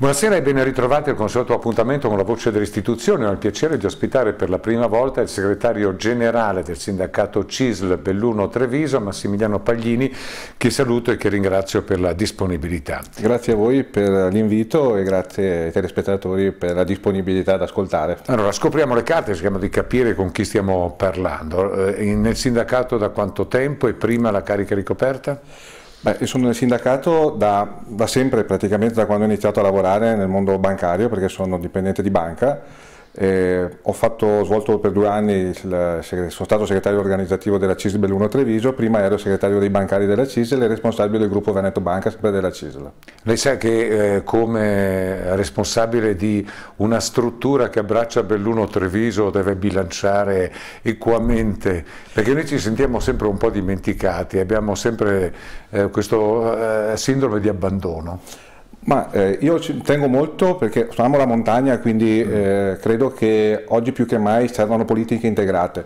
Buonasera e ben ritrovati al consueto appuntamento con la voce dell'istituzione. Ho il piacere di ospitare per la prima volta il segretario generale del sindacato CISL Belluno Treviso, Massimiliano Paglini, che saluto e che ringrazio per la disponibilità. Grazie a voi per l'invito e grazie ai telespettatori per la disponibilità ad ascoltare. Allora, scopriamo le carte, cerchiamo di capire con chi stiamo parlando. Eh, nel sindacato da quanto tempo e prima la carica ricoperta? Beh, sono nel sindacato da, da sempre, praticamente da quando ho iniziato a lavorare nel mondo bancario, perché sono dipendente di banca eh, ho, fatto, svolto per due anni, il, sono stato segretario organizzativo della CISL Belluno Treviso, prima ero segretario dei bancari della CISL e responsabile del gruppo Veneto Banca, sempre della CISL. Lei sa che eh, come responsabile di una struttura che abbraccia Belluno Treviso deve bilanciare equamente, perché noi ci sentiamo sempre un po' dimenticati, abbiamo sempre eh, questo eh, sindrome di abbandono. Ma eh, io ci tengo molto perché amo la montagna, quindi mm. eh, credo che oggi più che mai servono politiche integrate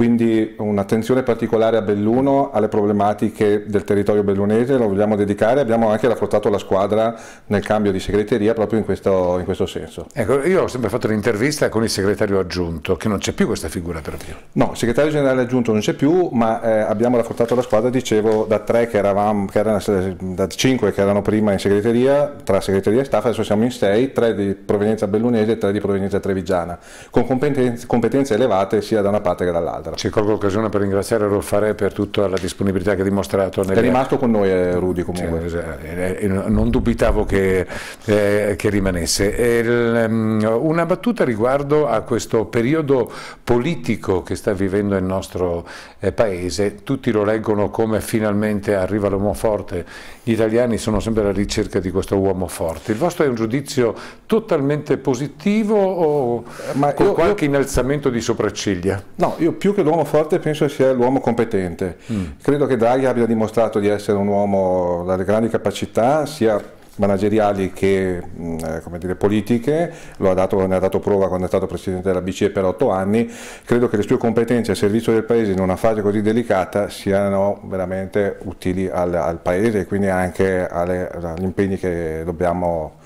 quindi un'attenzione particolare a Belluno, alle problematiche del territorio bellunese, lo vogliamo dedicare, abbiamo anche rafforzato la squadra nel cambio di segreteria proprio in questo, in questo senso. Ecco, io ho sempre fatto un'intervista con il segretario aggiunto, che non c'è più questa figura per più. No, il segretario generale aggiunto non c'è più, ma eh, abbiamo rafforzato la squadra, dicevo, da tre che eravamo, che erano, da cinque che erano prima in segreteria, tra segreteria e staff, adesso siamo in sei, tre di provenienza bellunese e tre di provenienza trevigiana, con competenze, competenze elevate sia da una parte che dall'altra squadra. Ci colgo l'occasione per ringraziare Rolfare per tutta la disponibilità che ha dimostrato. Nelle... È rimasto con noi eh, Rudy comunque. Cioè, non dubitavo che, eh, che rimanesse. Il, ehm, una battuta riguardo a questo periodo politico che sta vivendo il nostro eh, paese, tutti lo leggono come finalmente arriva l'uomo forte, gli italiani sono sempre alla ricerca di questo uomo forte. Il vostro è un giudizio totalmente positivo o Ma con io, qualche io... innalzamento di sopracciglia? No, io più che esempio l'uomo forte penso sia l'uomo competente. Mm. Credo che Draghi abbia dimostrato di essere un uomo dalle grandi capacità, sia manageriali che mm, eh, dire, politiche, dato, ne ha dato prova quando è stato Presidente della BCE per otto anni, credo che le sue competenze al servizio del Paese in una fase così delicata siano veramente utili al, al Paese e quindi anche alle, agli impegni che dobbiamo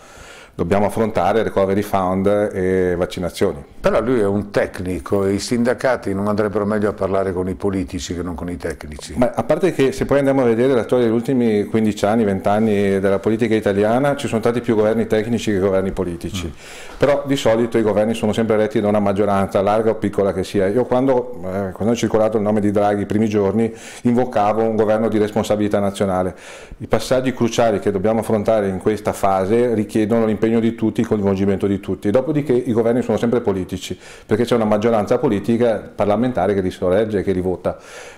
dobbiamo affrontare recovery fund e vaccinazioni. Però lui è un tecnico e i sindacati non andrebbero meglio a parlare con i politici che non con i tecnici. Ma a parte che se poi andiamo a vedere la storia degli ultimi 15 anni, 20 anni della politica italiana, ci sono stati più governi tecnici che governi politici. Mm. Però di solito i governi sono sempre eletti da una maggioranza, larga o piccola che sia. Io quando, eh, quando è circolato il nome di Draghi i primi giorni, invocavo un governo di responsabilità nazionale. I passaggi cruciali che dobbiamo affrontare in questa fase richiedono l'impegno l'impegno di tutti, il coinvolgimento di tutti. Dopodiché i governi sono sempre politici, perché c'è una maggioranza politica parlamentare che li sorregge e che li vota.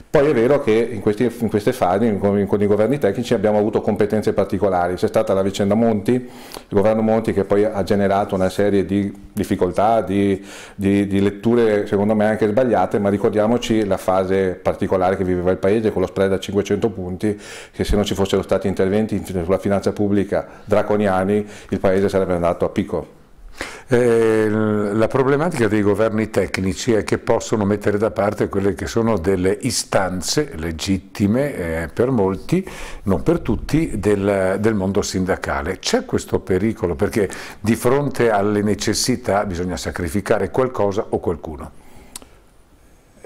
Poi è vero che in, questi, in queste fasi, con, con, i governi tecnici, abbiamo avuto competenze particolari. C'è stata la vicenda Monti, il governo Monti che poi ha generato una serie di difficoltà, di, di, di letture secondo me anche sbagliate, ma ricordiamoci la fase particolare che viveva il Paese con lo spread a 500 punti, che se non ci fossero stati interventi sulla finanza pubblica draconiani, il Paese sarebbe sarebbe andato a picco? Eh, la problematica dei governi tecnici è che possono mettere da parte quelle che sono delle istanze legittime eh, per molti, non per tutti, del, del mondo sindacale. C'è questo pericolo perché di fronte alle necessità bisogna sacrificare qualcosa o qualcuno.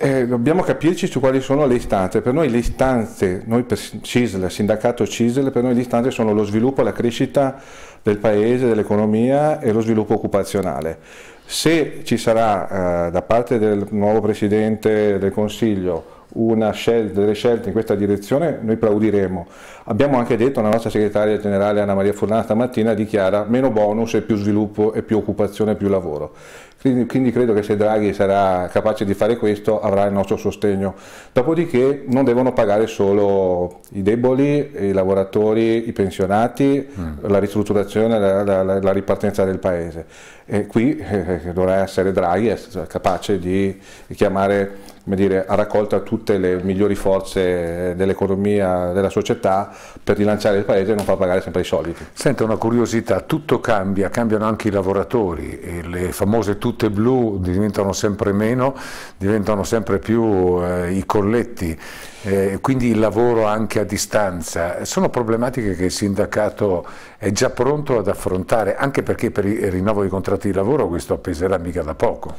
Eh, dobbiamo capirci su quali sono le istanze. Per noi le istanze, noi per CISL, sindacato CISL, per noi le istanze sono lo sviluppo, la crescita del paese, dell'economia e lo sviluppo occupazionale. Se ci sarà eh, da parte del nuovo Presidente del Consiglio una scelta, delle scelte in questa direzione, noi plaudiremo. Abbiamo anche detto, la nostra segretaria generale Anna Maria Furlan stamattina dichiara meno bonus e più sviluppo e più occupazione e più lavoro. Quindi, quindi credo che se Draghi sarà capace di fare questo avrà il nostro sostegno. Dopodiché non devono pagare solo i deboli, i lavoratori, i pensionati, mm. la ristrutturazione, la, la, la, ripartenza del paese. E qui eh, eh dovrà essere Draghi eh, capace di chiamare dire, ha raccolto tutte le migliori forze dell'economia, della società per rilanciare il paese e non far pagare sempre i soliti. Senta una curiosità, tutto cambia, cambiano anche i lavoratori, le famose tutte blu diventano sempre meno, diventano sempre più eh, i colletti, eh, quindi il lavoro anche a distanza, sono problematiche che il sindacato è già pronto ad affrontare, anche perché per il rinnovo dei contratti di lavoro questo appeserà mica da poco.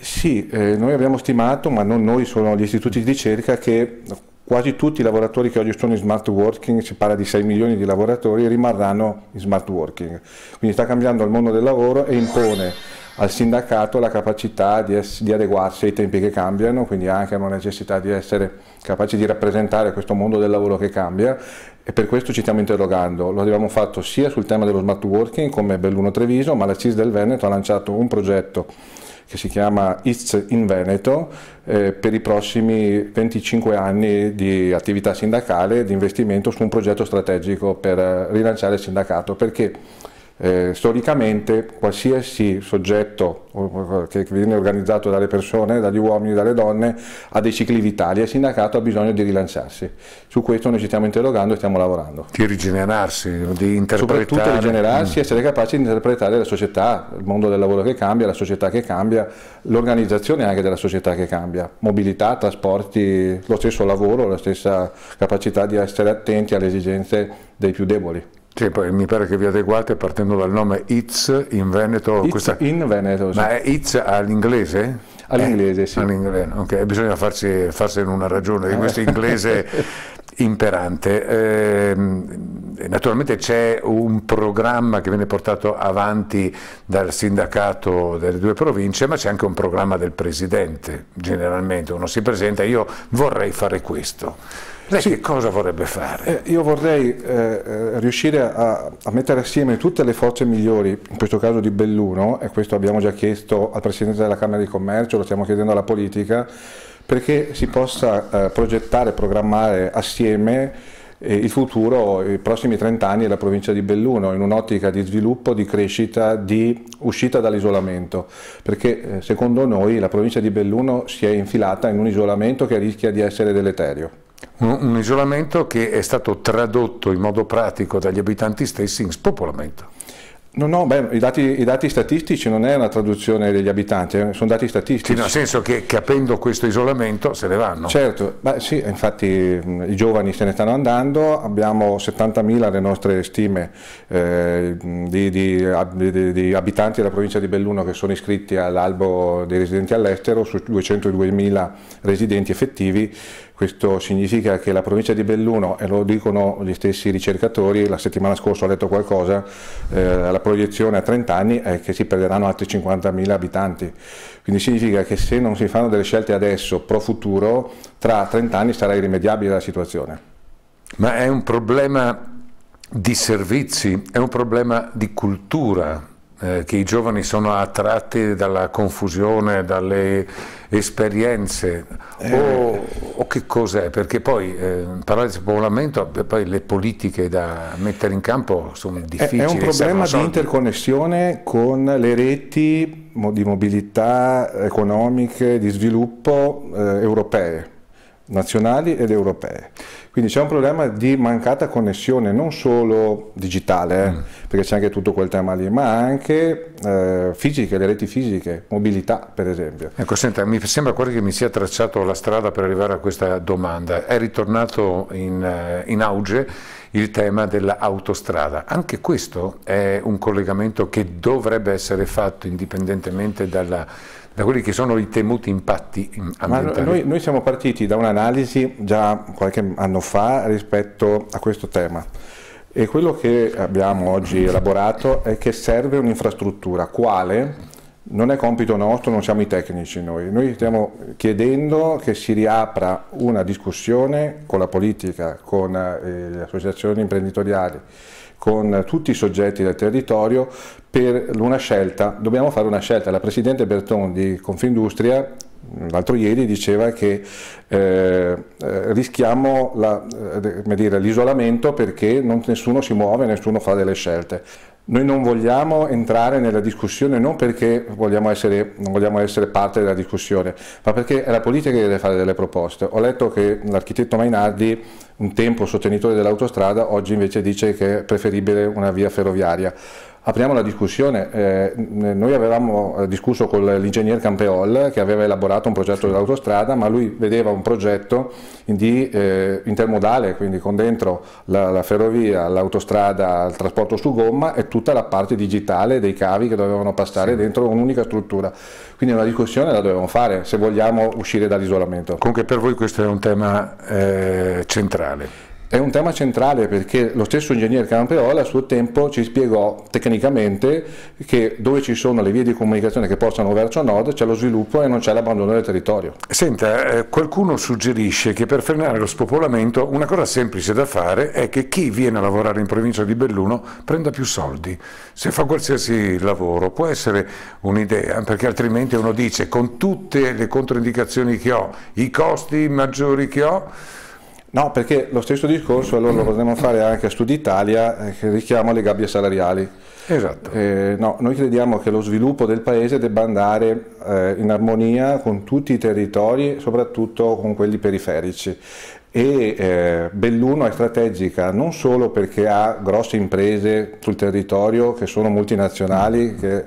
Sì, eh, noi abbiamo stimato, ma non noi, sono gli istituti di ricerca che quasi tutti i lavoratori che oggi sono in smart working, si parla di 6 milioni di lavoratori, rimarranno in smart working. Quindi sta cambiando il mondo del lavoro e impone al sindacato la capacità di, di, adeguarsi ai tempi che cambiano, quindi anche una necessità di essere capaci di rappresentare questo mondo del lavoro che cambia e per questo ci stiamo interrogando. Lo abbiamo fatto sia sul tema dello smart working come Belluno Treviso, ma la CIS del Veneto ha lanciato un progetto che si chiama It's in Veneto eh, per i prossimi 25 anni di attività sindacale e di investimento su un progetto strategico per eh, rilanciare il sindacato perché eh, storicamente qualsiasi soggetto che viene organizzato dalle persone, dagli uomini, dalle donne, ha dei cicli vitali e il sindacato ha bisogno di rilanciarsi. Su questo noi ci stiamo interrogando e stiamo lavorando. Di rigenerarsi, di interpretare. Soprattutto rigenerarsi, e mm. essere capaci di interpretare la società, il mondo del lavoro che cambia, la società che cambia, l'organizzazione anche della società che cambia, mobilità, trasporti, lo stesso lavoro, la stessa capacità di essere attenti alle esigenze dei più deboli. Sì, poi mi pare che vi adeguate partendo dal nome It's in Veneto. It's questa... in Veneto, sì. Ma è It's all'inglese? All'inglese, eh, sì. All'inglese, ok. Bisogna farsi, farsene una ragione di questo eh. inglese imperante. Eh, naturalmente c'è un programma che viene portato avanti dal sindacato delle due province, ma c'è anche un programma del presidente, generalmente. Uno si presenta, io vorrei fare questo lei sì. che cosa vorrebbe fare? Eh, io vorrei eh, eh, riuscire a, a, mettere assieme tutte le forze migliori, in questo caso di Belluno, e questo abbiamo già chiesto al Presidente della Camera di Commercio, lo stiamo chiedendo alla politica, perché si possa eh, progettare, programmare assieme eh, il futuro, i prossimi 30 anni della provincia di Belluno in un'ottica di sviluppo, di crescita, di uscita dall'isolamento, perché eh, secondo noi la provincia di Belluno si è infilata in un isolamento che rischia di essere deleterio un, un isolamento che è stato tradotto in modo pratico dagli abitanti stessi in spopolamento. No, no, beh, i, dati, i dati, statistici non è una traduzione degli abitanti, eh, sono dati statistici. Sì, nel senso che capendo questo isolamento se ne vanno. Certo, beh, sì, infatti i giovani se ne stanno andando, abbiamo 70.000 le nostre stime eh, di, di, di, di, abitanti della provincia di Belluno che sono iscritti all'albo dei residenti all'estero su 202.000 residenti effettivi questo significa che la provincia di Belluno, e lo dicono gli stessi ricercatori, la settimana scorsa ho letto qualcosa, eh, la proiezione a 30 anni è che si perderanno altri 50.000 abitanti. Quindi significa che se non si fanno delle scelte adesso, pro futuro, tra 30 anni sarà irrimediabile la situazione. Ma è un problema di servizi, è un problema di cultura, eh, che i giovani sono attratti dalla confusione, dalle esperienze eh. o, o, che cos'è? Perché poi eh, parlare di spopolamento, poi le politiche da mettere in campo sono difficili. È, un problema di interconnessione con le reti di mobilità economiche, di sviluppo eh, europee nazionali ed europee. Quindi c'è un problema di mancata connessione non solo digitale, eh, mm. perché c'è anche tutto quel tema lì, ma anche eh, fisiche, le reti fisiche, mobilità per esempio. Ecco, senta, mi sembra quasi che mi sia tracciato la strada per arrivare a questa domanda. È ritornato in, eh, in auge il tema dell'autostrada. Anche questo è un collegamento che dovrebbe essere fatto indipendentemente dalla da quelli che sono i temuti impatti mm, ambientali. Noi, noi, siamo partiti da un'analisi già qualche anno fa rispetto a questo tema e quello che abbiamo oggi elaborato è che serve un'infrastruttura, quale non è compito nostro, non siamo i tecnici noi, noi stiamo chiedendo che si riapra una discussione con la politica, con eh, le associazioni imprenditoriali con tutti i soggetti del territorio per una scelta, dobbiamo fare una scelta. La Presidente Berton di Confindustria l'altro ieri diceva che eh, eh rischiamo eh, l'isolamento perché non, nessuno si muove, nessuno fa delle scelte. Noi non vogliamo entrare nella discussione non perché vogliamo essere, non vogliamo essere parte della discussione, ma perché è la politica che deve fare delle proposte. Ho letto che l'architetto Mainardi, un tempo sostenitore dell'autostrada, oggi invece dice che è preferibile una via ferroviaria apriamo la discussione. Eh, noi avevamo eh, discusso con l'ingegner Campeol che aveva elaborato un progetto dell'autostrada, ma lui vedeva un progetto di eh, intermodale, quindi con dentro la, la ferrovia, l'autostrada, il trasporto su gomma e tutta la parte digitale dei cavi che dovevano passare sì. dentro un'unica struttura. Quindi una discussione la dovevamo fare se vogliamo uscire dall'isolamento. Comunque per voi questo è un tema eh, centrale è un tema centrale perché lo stesso ingegner Campeola a suo tempo ci spiegò tecnicamente che dove ci sono le vie di comunicazione che portano verso nord c'è lo sviluppo e non c'è l'abbandono del territorio. Senta, eh, qualcuno suggerisce che per frenare lo spopolamento una cosa semplice da fare è che chi viene a lavorare in provincia di Belluno prenda più soldi, se fa qualsiasi lavoro, può essere un'idea, perché altrimenti uno dice con tutte le controindicazioni che ho, i costi maggiori che ho, No, perché lo stesso discorso allora lo potremmo fare anche a Studi Italia, eh, che richiamo alle gabbie salariali. Esatto. Eh, no, noi crediamo che lo sviluppo del paese debba andare eh, in armonia con tutti i territori, soprattutto con quelli periferici. E eh, Belluno è strategica non solo perché ha grosse imprese sul territorio che sono multinazionali, che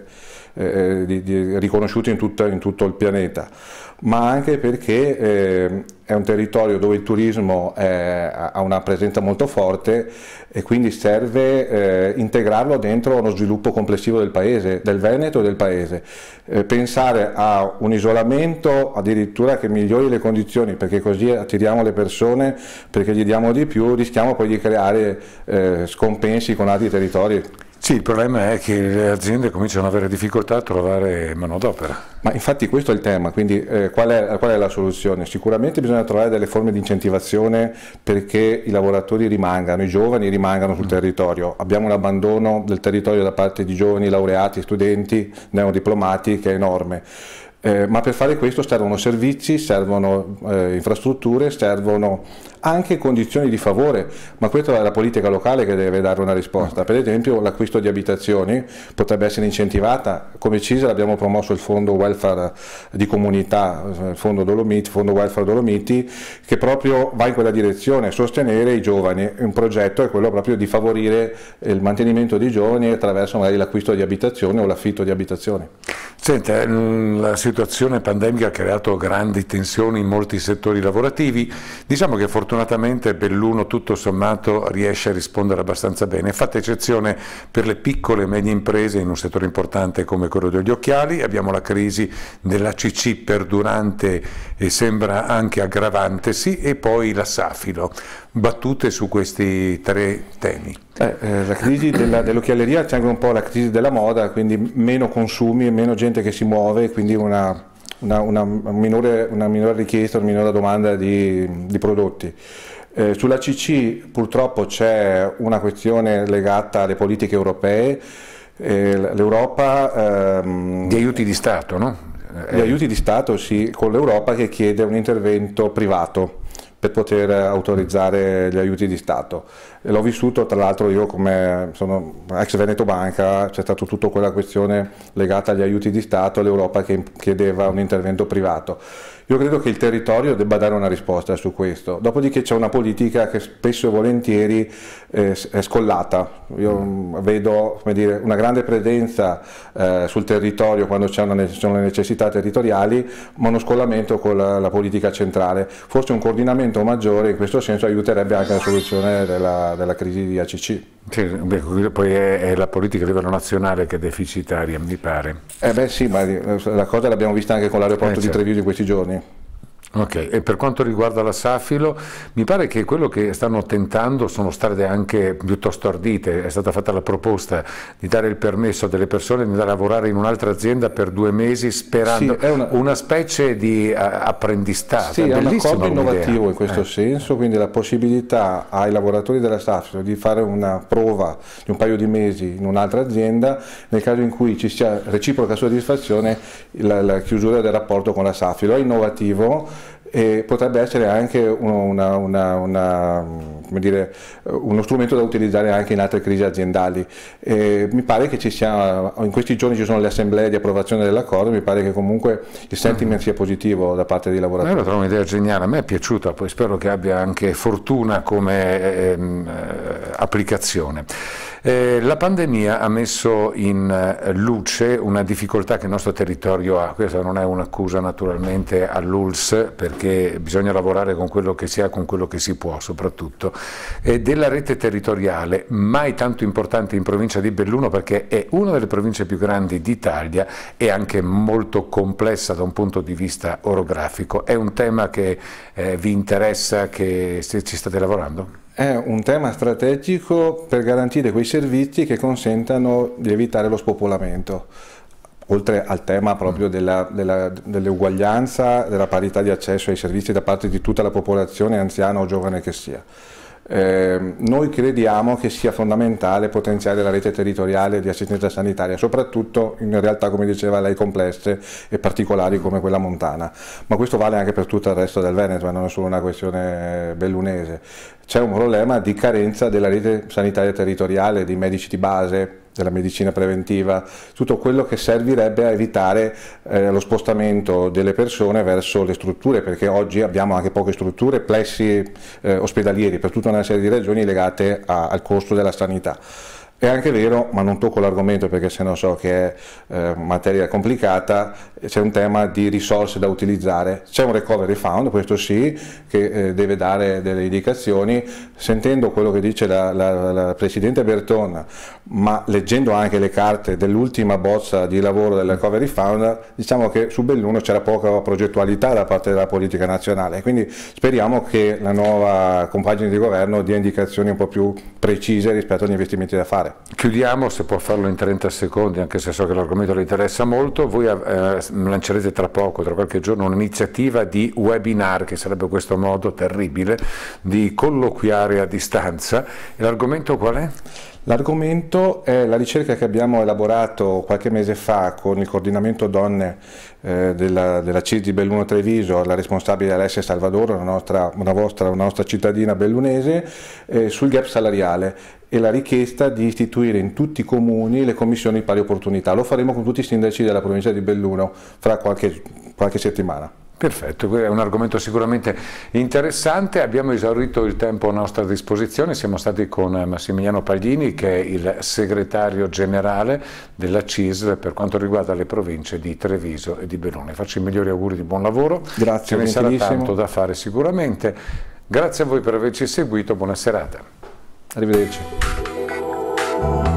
eh, eh, di, di, riconosciuto in, tutta, in, tutto il pianeta, ma anche perché eh, è un territorio dove il turismo è, ha una presenza molto forte e quindi serve eh, integrarlo dentro uno sviluppo complessivo del paese, del Veneto e del paese. Eh, pensare a un isolamento addirittura che migliori le condizioni perché così attiriamo le persone, perché gli diamo di più, rischiamo poi di creare scompensi con altri territori. Sì, il problema è che le aziende cominciano ad avere difficoltà a trovare manodopera. Ma infatti questo è il tema, quindi eh, qual, è, qual, è, la soluzione? Sicuramente bisogna trovare delle forme di incentivazione perché i lavoratori rimangano, i giovani rimangano sul mm. territorio. Abbiamo un abbandono del territorio da parte di giovani laureati, studenti, neodiplomati che è enorme. Eh, ma per fare questo servono servizi, servono eh, infrastrutture, servono anche condizioni di favore, ma questa è la politica locale che deve dare una risposta. Per esempio l'acquisto di abitazioni potrebbe essere incentivata, come CISA abbiamo promosso il fondo welfare di comunità, il eh, fondo, Dolomiti, fondo welfare Dolomiti, che proprio va in quella direzione, sostenere i giovani. Un progetto è quello proprio di favorire il mantenimento dei giovani attraverso magari l'acquisto di abitazioni o l'affitto di abitazioni. Senta, eh, la situazione pandemica ha creato grandi tensioni in molti settori lavorativi, diciamo che fortunatamente Belluno tutto sommato riesce a rispondere abbastanza bene, fatta eccezione per le piccole e medie imprese in un settore importante come quello degli occhiali, abbiamo la crisi dell'ACC perdurante e sembra anche aggravantesi e poi la Safilo, battute su questi tre temi. Eh, eh, la crisi della, dell'occhialeria c'è anche un po' la crisi della moda, quindi meno consumi e meno gente che si muove, quindi una, una, una, minore, una minore, richiesta, una minore domanda di, di prodotti. Eh, sulla CC purtroppo c'è una questione legata alle politiche europee, eh, l'Europa... Ehm, di aiuti di Stato, no? Gli aiuti di Stato, sì, con l'Europa che chiede un intervento privato per poter autorizzare gli aiuti di Stato. L'ho vissuto tra l'altro io come sono ex Veneto Banca, c'è stata tutta quella questione legata agli aiuti di Stato, l'Europa che chiedeva un intervento privato. Io credo che il territorio debba dare una risposta su questo, dopodiché c'è una politica che spesso e volentieri eh, è scollata, io mm. mm vedo dire, una grande presenza eh, sul territorio quando ci sono le necessità territoriali, ma uno scollamento con la, la, politica centrale, forse un coordinamento maggiore in questo senso aiuterebbe anche la soluzione della, della crisi di ACC. Sì, poi è, la politica a livello nazionale che è deficitaria, mi pare. Eh beh sì, ma la cosa l'abbiamo vista anche con l'aeroporto eh, certo. di Treviso in questi giorni. Ok, e per quanto riguarda la Safilo, mi pare che quello che stanno tentando sono strade anche piuttosto ardite, è stata fatta la proposta di dare il permesso a delle persone di andare a lavorare in un'altra azienda per due mesi sperando, sì, una... una... specie di eh, apprendistato. Sì, è, è un accordo innovativo in questo eh. senso, quindi la possibilità ai lavoratori della Safilo di fare una prova di un paio di mesi in un'altra azienda, nel caso in cui ci sia reciproca soddisfazione la, la chiusura del rapporto con la Safilo, è innovativo e potrebbe essere anche una, una, una, dire, uno strumento da utilizzare anche in altre crisi aziendali. E mi pare che ci sia, in questi giorni ci sono le assemblee di approvazione dell'accordo, mi pare che comunque il sentiment mm. sia positivo da parte dei lavoratori. Io la trovo un'idea geniale, a me è piaciuta, poi spero che abbia anche fortuna come ehm, eh, applicazione. Eh, la pandemia ha messo in eh, luce una difficoltà che il nostro territorio ha, questa non è un'accusa naturalmente all'ULS perché perché bisogna lavorare con quello che si ha, con quello che si può soprattutto, e della rete territoriale, mai tanto importante in provincia di Belluno perché è una delle province più grandi d'Italia e anche molto complessa da un punto di vista orografico. È un tema che eh, vi interessa, che ci state lavorando? È un tema strategico per garantire quei servizi che consentano di evitare lo spopolamento oltre al tema proprio mm. della, della, dell'uguaglianza, della parità di accesso ai servizi da parte di tutta la popolazione, anziana o giovane che sia. Eh, noi crediamo che sia fondamentale potenziare la rete territoriale di assistenza sanitaria, soprattutto in realtà, come diceva lei, complesse e particolari come quella montana, ma questo vale anche per tutto il resto del Veneto, non è solo una questione bellunese. C'è un problema di carenza della rete sanitaria territoriale, di medici di base, della medicina preventiva, tutto quello che servirebbe a evitare eh, lo spostamento delle persone verso le strutture, perché oggi abbiamo anche poche strutture, plessi eh, ospedalieri, per tutta una serie di ragioni legate a, al costo della sanità. È anche vero, ma non tocco l'argomento perché se no so che è eh, materia complicata, c'è un tema di risorse da utilizzare. C'è un recovery fund, questo sì, che eh, deve dare delle indicazioni. Sentendo quello che dice la, la, la Presidente Berton, ma leggendo anche le carte dell'ultima bozza di lavoro del recovery fund, diciamo che su Belluno c'era poca progettualità da parte della politica nazionale. Quindi speriamo che la nuova compagine di governo dia indicazioni un po' più precise rispetto agli investimenti da fare fare. Chiudiamo, se può farlo in 30 secondi, anche se so che l'argomento le interessa molto, voi eh, lancerete tra poco, tra qualche giorno, un'iniziativa di webinar, che sarebbe questo modo terribile di colloquiare a distanza. L'argomento qual è? L'argomento è la ricerca che abbiamo elaborato qualche mese fa con il coordinamento donne eh, della, della CIS di Belluno Treviso, la responsabile Alessia Salvadoro, una nostra, una vostra, una nostra cittadina bellunese, eh, sul gap salariale e la richiesta di istituire in tutti i comuni le commissioni pari opportunità. Lo faremo con tutti i sindaci della provincia di Belluno fra qualche, qualche settimana. Perfetto, è un argomento sicuramente interessante, abbiamo esaurito il tempo a nostra disposizione, siamo stati con eh, Massimiliano Paglini che è il segretario generale della CISL per quanto riguarda le province di Treviso e di Benone. Faccio i migliori auguri di buon lavoro, Grazie, ce ne sarà tanto da fare sicuramente. Grazie a voi per averci seguito, buona serata. Arrivederci.